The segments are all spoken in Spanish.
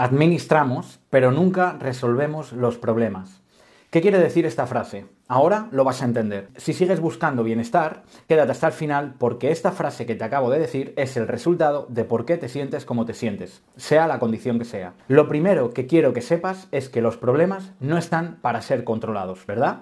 Administramos, pero nunca resolvemos los problemas. ¿Qué quiere decir esta frase? Ahora lo vas a entender. Si sigues buscando bienestar, quédate hasta el final porque esta frase que te acabo de decir es el resultado de por qué te sientes como te sientes, sea la condición que sea. Lo primero que quiero que sepas es que los problemas no están para ser controlados, ¿verdad?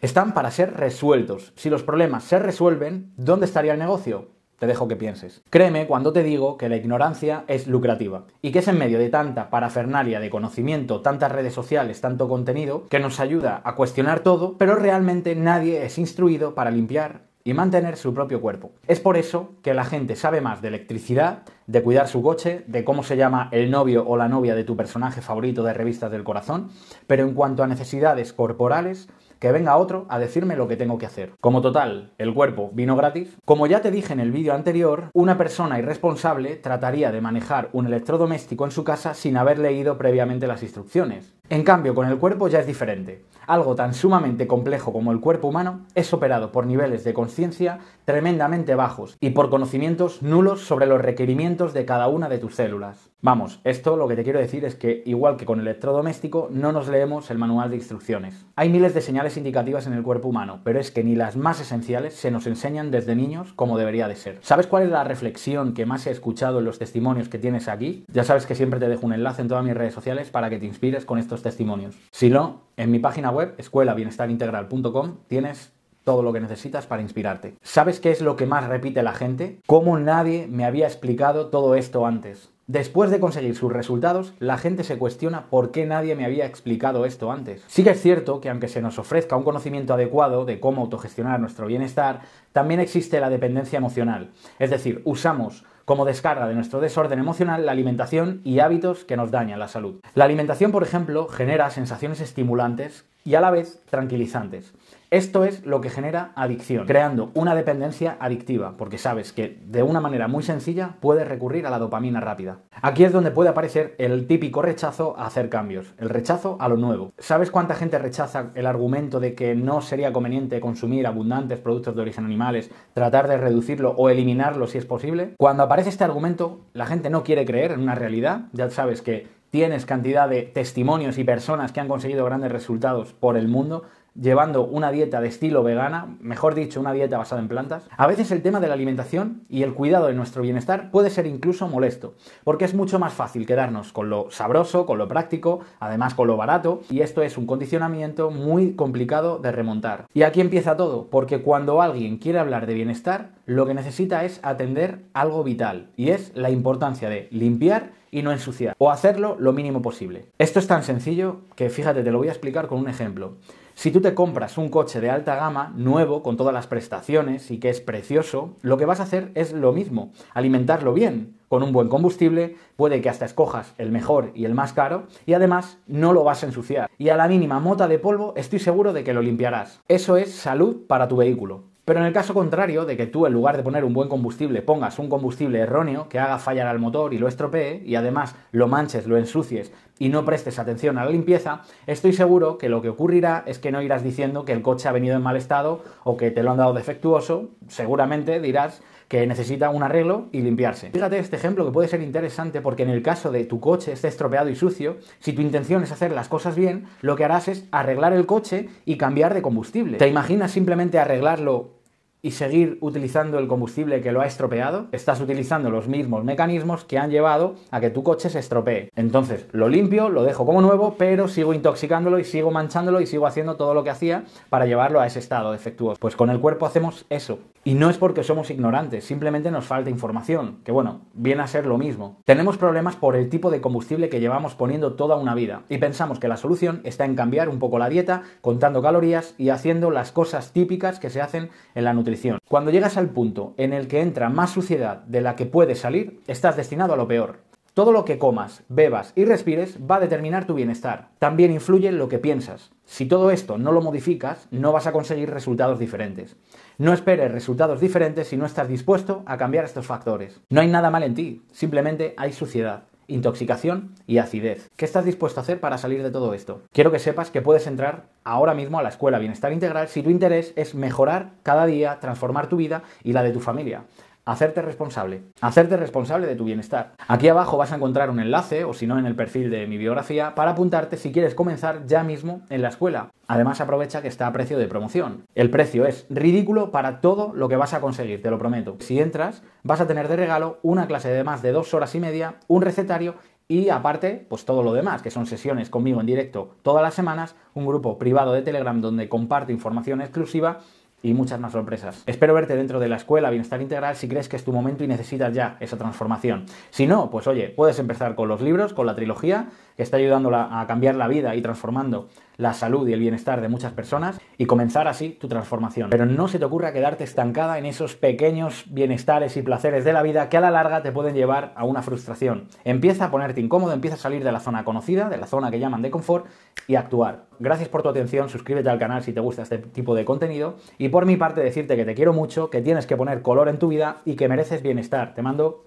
Están para ser resueltos. Si los problemas se resuelven, ¿dónde estaría el negocio? Te dejo que pienses. Créeme cuando te digo que la ignorancia es lucrativa y que es en medio de tanta parafernalia de conocimiento, tantas redes sociales, tanto contenido, que nos ayuda a cuestionar todo, pero realmente nadie es instruido para limpiar y mantener su propio cuerpo. Es por eso que la gente sabe más de electricidad, de cuidar su coche, de cómo se llama el novio o la novia de tu personaje favorito de revistas del corazón, pero en cuanto a necesidades corporales, que venga otro a decirme lo que tengo que hacer. Como total, el cuerpo vino gratis. Como ya te dije en el vídeo anterior, una persona irresponsable trataría de manejar un electrodoméstico en su casa sin haber leído previamente las instrucciones. En cambio, con el cuerpo ya es diferente. Algo tan sumamente complejo como el cuerpo humano es operado por niveles de conciencia tremendamente bajos y por conocimientos nulos sobre los requerimientos de cada una de tus células. Vamos, esto lo que te quiero decir es que, igual que con el electrodoméstico, no nos leemos el manual de instrucciones. Hay miles de señales indicativas en el cuerpo humano, pero es que ni las más esenciales se nos enseñan desde niños como debería de ser. ¿Sabes cuál es la reflexión que más he escuchado en los testimonios que tienes aquí? Ya sabes que siempre te dejo un enlace en todas mis redes sociales para que te inspires con estos testimonios. Si no, en mi página web, escuelabienestarintegral.com, tienes todo lo que necesitas para inspirarte. ¿Sabes qué es lo que más repite la gente? ¿Cómo nadie me había explicado todo esto antes? Después de conseguir sus resultados, la gente se cuestiona por qué nadie me había explicado esto antes. Sí que es cierto que aunque se nos ofrezca un conocimiento adecuado de cómo autogestionar nuestro bienestar, también existe la dependencia emocional. Es decir, usamos como descarga de nuestro desorden emocional la alimentación y hábitos que nos dañan la salud. La alimentación, por ejemplo, genera sensaciones estimulantes y a la vez tranquilizantes. Esto es lo que genera adicción, creando una dependencia adictiva, porque sabes que de una manera muy sencilla puedes recurrir a la dopamina rápida. Aquí es donde puede aparecer el típico rechazo a hacer cambios, el rechazo a lo nuevo. ¿Sabes cuánta gente rechaza el argumento de que no sería conveniente consumir abundantes productos de origen animales, tratar de reducirlo o eliminarlo si es posible? Cuando aparece este argumento, la gente no quiere creer en una realidad, ya sabes que tienes cantidad de testimonios y personas que han conseguido grandes resultados por el mundo, llevando una dieta de estilo vegana, mejor dicho, una dieta basada en plantas, a veces el tema de la alimentación y el cuidado de nuestro bienestar puede ser incluso molesto, porque es mucho más fácil quedarnos con lo sabroso, con lo práctico, además con lo barato, y esto es un condicionamiento muy complicado de remontar. Y aquí empieza todo, porque cuando alguien quiere hablar de bienestar, lo que necesita es atender algo vital, y es la importancia de limpiar y no ensuciar, o hacerlo lo mínimo posible. Esto es tan sencillo que fíjate, te lo voy a explicar con un ejemplo. Si tú te compras un coche de alta gama, nuevo, con todas las prestaciones y que es precioso, lo que vas a hacer es lo mismo, alimentarlo bien, con un buen combustible, puede que hasta escojas el mejor y el más caro, y además no lo vas a ensuciar. Y a la mínima mota de polvo estoy seguro de que lo limpiarás. Eso es salud para tu vehículo. Pero en el caso contrario de que tú, en lugar de poner un buen combustible, pongas un combustible erróneo que haga fallar al motor y lo estropee, y además lo manches, lo ensucies, y no prestes atención a la limpieza, estoy seguro que lo que ocurrirá es que no irás diciendo que el coche ha venido en mal estado o que te lo han dado defectuoso, seguramente dirás que necesita un arreglo y limpiarse. Fíjate este ejemplo que puede ser interesante porque en el caso de tu coche esté estropeado y sucio, si tu intención es hacer las cosas bien, lo que harás es arreglar el coche y cambiar de combustible. ¿Te imaginas simplemente arreglarlo y seguir utilizando el combustible que lo ha estropeado, estás utilizando los mismos mecanismos que han llevado a que tu coche se estropee. Entonces, lo limpio, lo dejo como nuevo, pero sigo intoxicándolo y sigo manchándolo y sigo haciendo todo lo que hacía para llevarlo a ese estado defectuoso. Pues con el cuerpo hacemos eso. Y no es porque somos ignorantes, simplemente nos falta información, que bueno, viene a ser lo mismo. Tenemos problemas por el tipo de combustible que llevamos poniendo toda una vida y pensamos que la solución está en cambiar un poco la dieta, contando calorías y haciendo las cosas típicas que se hacen en la nutrición cuando llegas al punto en el que entra más suciedad de la que puede salir, estás destinado a lo peor. Todo lo que comas, bebas y respires va a determinar tu bienestar. También influye lo que piensas. Si todo esto no lo modificas, no vas a conseguir resultados diferentes. No esperes resultados diferentes si no estás dispuesto a cambiar estos factores. No hay nada mal en ti, simplemente hay suciedad intoxicación y acidez. ¿Qué estás dispuesto a hacer para salir de todo esto? Quiero que sepas que puedes entrar ahora mismo a la escuela Bienestar Integral si tu interés es mejorar cada día, transformar tu vida y la de tu familia hacerte responsable, hacerte responsable de tu bienestar. Aquí abajo vas a encontrar un enlace, o si no, en el perfil de mi biografía, para apuntarte si quieres comenzar ya mismo en la escuela. Además, aprovecha que está a precio de promoción. El precio es ridículo para todo lo que vas a conseguir, te lo prometo. Si entras, vas a tener de regalo una clase de más de dos horas y media, un recetario y aparte, pues todo lo demás, que son sesiones conmigo en directo todas las semanas, un grupo privado de Telegram donde comparto información exclusiva y muchas más sorpresas. Espero verte dentro de la escuela Bienestar Integral si crees que es tu momento y necesitas ya esa transformación. Si no, pues oye, puedes empezar con los libros, con la trilogía, que está ayudándola a cambiar la vida y transformando la salud y el bienestar de muchas personas y comenzar así tu transformación. Pero no se te ocurra quedarte estancada en esos pequeños bienestares y placeres de la vida que a la larga te pueden llevar a una frustración. Empieza a ponerte incómodo, empieza a salir de la zona conocida, de la zona que llaman de confort y actuar. Gracias por tu atención, suscríbete al canal si te gusta este tipo de contenido y y por mi parte decirte que te quiero mucho, que tienes que poner color en tu vida y que mereces bienestar. Te mando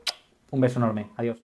un beso enorme. Adiós.